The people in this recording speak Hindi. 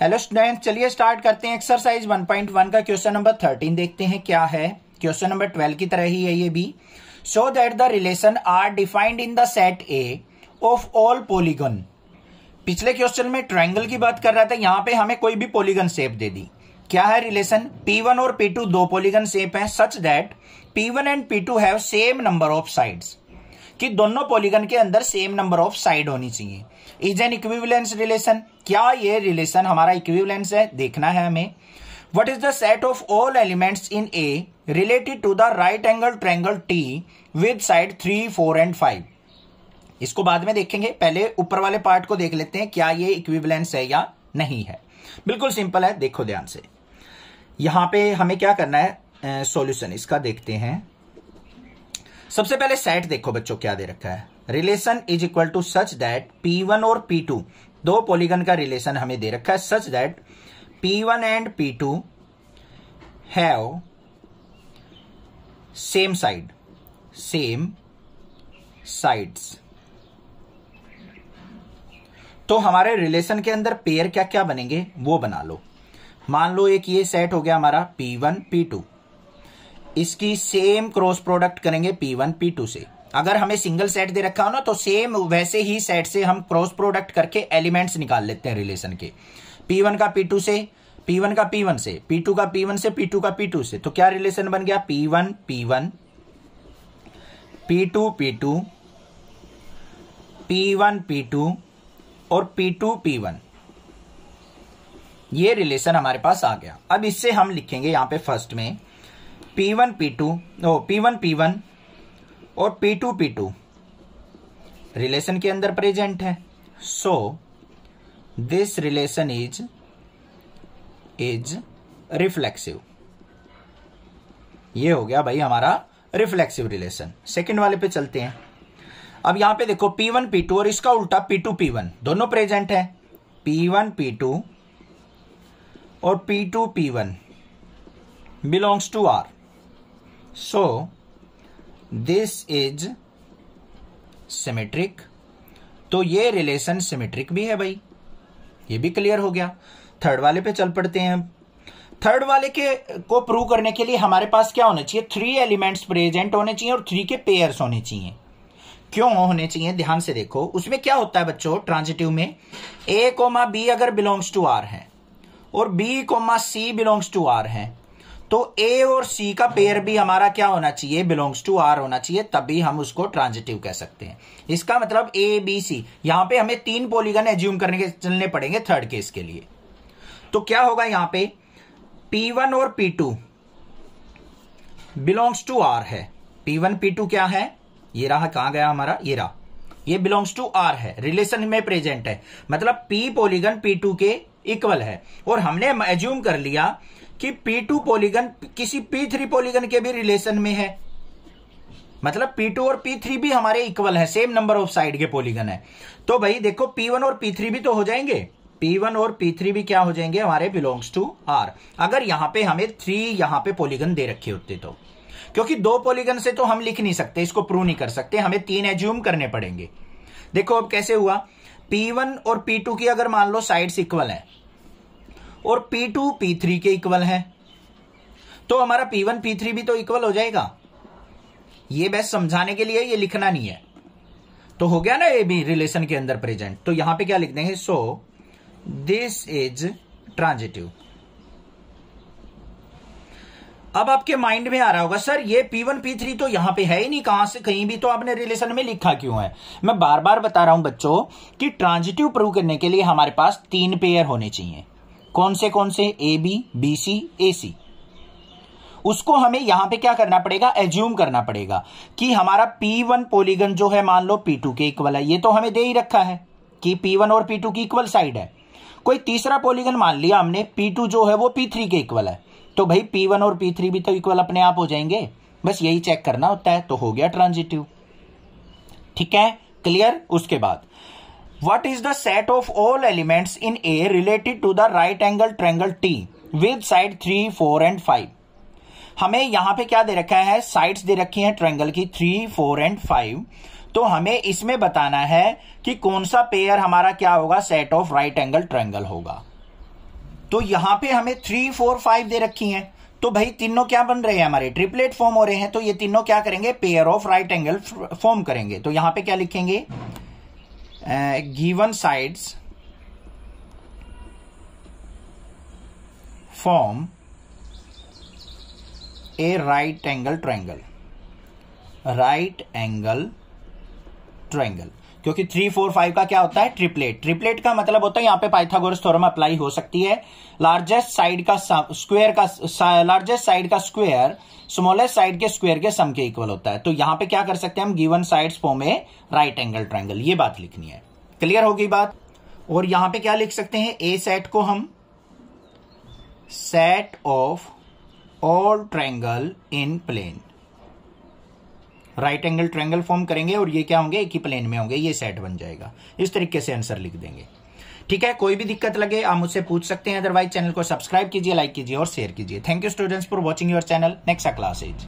हेलो स्टूडेंट चलिए स्टार्ट करते हैं एक्सरसाइज 1.1 का क्वेश्चन नंबर 13 देखते हैं क्या है क्वेश्चन नंबर 12 की तरह ही है ये भी so that the relation R defined in the set A of all polygon पिछले क्वेश्चन में ट्राइंगल की बात कर रहा था यहां पे हमें कोई भी पोलीगन सेप दे दी क्या है रिलेशन P1 और P2 दो पोलीगन सेप है such that P1 and P2 have same number of sides कि दोनों पॉलीगन के अंदर सेम नंबर ऑफ साइड होनी चाहिए इज एन इक्विवेलेंस रिलेशन क्या ये रिलेशन हमारा इक्विवेलेंस है देखना है हमें what is the set of all elements in A related to the right angle triangle T with side three four and five इसको बाद में देखेंगे पहले ऊपर वाले पार्ट को देख लेते हैं क्या ये इक्विवेलेंस है या नहीं है बिल्कुल सिंपल है देखो ध्यान से यहां पे हमें क्या करना है सॉल्यूशन इसका देखते हैं सबसे पहले सेट देखो बच्चों क्या दे रखा है relation is equal to such that P one और पी टू दो पोलिगन का रिलेशन हमें दे रखा है such that P one and P two have same side same sides तो हमारे रिलेशन के अंदर पेयर क्या क्या बनेंगे वो बना लो मान लो एक ये सेट हो गया हमारा P1, P2 इसकी सेम क्रॉस प्रोडक्ट करेंगे पी वन पी टू से अगर हमें सिंगल सेट दे रखा हो ना तो सेम वैसे ही सेट से हम क्रॉस प्रोडक्ट करके एलिमेंट्स निकाल लेते हैं रिलेशन के पी वन का पी टू से पी वन का पी वन से पी टू का पी वन से पी टू का पी टू से तो क्या रिलेशन बन गया P one P one P two P two P one P two और पी टू पी वन ये रिलेशन हमारे पास आ गया अब इससे हम लिखेंगे यहां पे फर्स्ट में P1 वन पी टू ओ पी वन पी वन और P two P two relation के अंदर प्रेजेंट है so this relation is is reflexive ये हो गया भाई हमारा रिफ्लेक्सिव रिलेशन सेकंड वाले पे चलते हैं अब यहां पे देखो P1 P2 और इसका उल्टा P2 P1 दोनों प्रेजेंट है P1 P2 और P2 P1 belongs to R So this is symmetric. तो ये रिलेशन सिमेट्रिक भी है भाई ये भी क्लियर हो गया थर्ड वाले पे चल पड़ते हैं थर्ड वाले के को प्रूव करने के लिए हमारे पास क्या होना चाहिए थ्री एलिमेंट्स प्रेजेंट होने चाहिए और थ्री के पेयर्स होने चाहिए क्यों होने चाहिए ध्यान से देखो उसमें क्या होता है बच्चों ट्रांजिटिव में ए कोमा बी अगर बिलोंग्स टू आर है और B comma C belongs to R है तो ए और सी का पेयर भी हमारा क्या होना चाहिए बिलोंग्स टू आर होना चाहिए तभी हम उसको ट्रांजिटिव कह सकते हैं इसका मतलब ए बी सी यहां पे हमें तीन पोलिगन एज्यूम करने के चलने पड़ेंगे थर्ड केस के लिए तो क्या होगा यहां पे पी वन और P two belongs to R है पी वन पी टू क्या है ये रहा कहां गया हमारा ये रहा ये बिलोंग्स टू आर है रिलेशन में प्रेजेंट है मतलब पी पोलीगन पी टू के इक्वल है और हमने एज्यूम कर लिया कि P2 पोलिगन किसी P3 पोलिगन के भी रिलेशन में है मतलब P2 और P3 भी हमारे इक्वल है सेम नंबर ऑफ साइड के पोलिगन है तो भाई देखो P1 और P3 भी तो हो जाएंगे P1 और P3 भी क्या हो जाएंगे हमारे बिलोंग्स टू R अगर यहां पे हमें थ्री यहां पे पोलिगन दे रखे होते तो क्योंकि दो पोलिगन से तो हम लिख नहीं सकते इसको प्रूव नहीं कर सकते हमें तीन एज्यूम करने पड़ेंगे देखो अब कैसे हुआ P1 और P2 की अगर मान लो साइड्स इक्वल है और P2 P3 के इक्वल है तो हमारा P1 P3 भी तो इक्वल हो जाएगा ये बस समझाने के लिए ये लिखना नहीं है तो हो गया ना ये भी रिलेशन के अंदर प्रेजेंट तो यहां पे क्या लिख देंगे सो दिस इज ट्रांजिटिव अब आपके माइंड में आ रहा होगा सर ये P1 P3 तो यहां पे है ही नहीं कहां से कहीं भी तो आपने रिलेशन में लिखा क्यों है मैं बार बार बता रहा हूं बच्चों कि ट्रांजिटिव प्रूव करने के लिए हमारे पास तीन पेयर होने चाहिए कौन से कौन से ए बी बी सी ए सी उसको हमें यहां पे क्या करना पड़ेगा एज्यूम करना पड़ेगा कि हमारा P1 पॉलीगन जो है मान लो P2 के इक्वल है ये तो हमें दे ही रखा है कि P1 और P2 की इक्वल साइड है कोई तीसरा पॉलीगन मान लिया हमने P2 जो है वो P3 के इक्वल है तो भाई P1 और P3 भी तो इक्वल अपने आप हो जाएंगे बस यही चेक करना होता है तो हो गया ट्रांजिटिव ठीक है क्लियर उसके बाद what is the set of all elements in A related to the right angle triangle T with side 3, 4 and 5? हमें यहां पे क्या दे रखा है साइड्स दे रखी हैं ट्रेंगल की थ्री फोर एंड फाइव तो हमें इसमें बताना है कि कौन सा पेयर हमारा क्या होगा set of right angle triangle होगा तो यहां पे हमें थ्री फोर फाइव दे रखी हैं तो भाई तीनों क्या बन रहे हैं हमारे ट्रिपलेट फॉर्म हो रहे हैं तो ये तीनों क्या करेंगे pair of right angle form करेंगे तो यहां पे क्या लिखेंगे uh, given sides form a right angle triangle right angle triangle क्योंकि थ्री फोर फाइव का क्या होता है ट्रिपलेट ट्रिपलेट का मतलब होता है यहाँ पे पाइथागोरस थ्योरम अप्लाई हो सकती है लार्जेस्ट साइड का स्क्वायर का लार्जेस्ट साइड का स्क्वायर स्मॉलेस्ट साइड के स्क्वायर के सम के इक्वल होता है तो यहाँ पे क्या कर सकते हैं हम given side form a right angle triangle ये बात लिखनी है क्लियर होगी बात और यहां पे क्या लिख सकते हैं ए सेट को हम set of all triangle in plane right angle triangle form करेंगे और ये क्या होंगे एक ही प्लेन में होंगे ये सेट बन जाएगा इस तरीके से आंसर लिख देंगे ठीक है कोई भी दिक्कत लगे आप मुझसे पूछ सकते हैं अदरवाइज चैनल को सब्सक्राइब कीजिए लाइक कीजिए और शेयर कीजिए thank you students for watching your channel next classes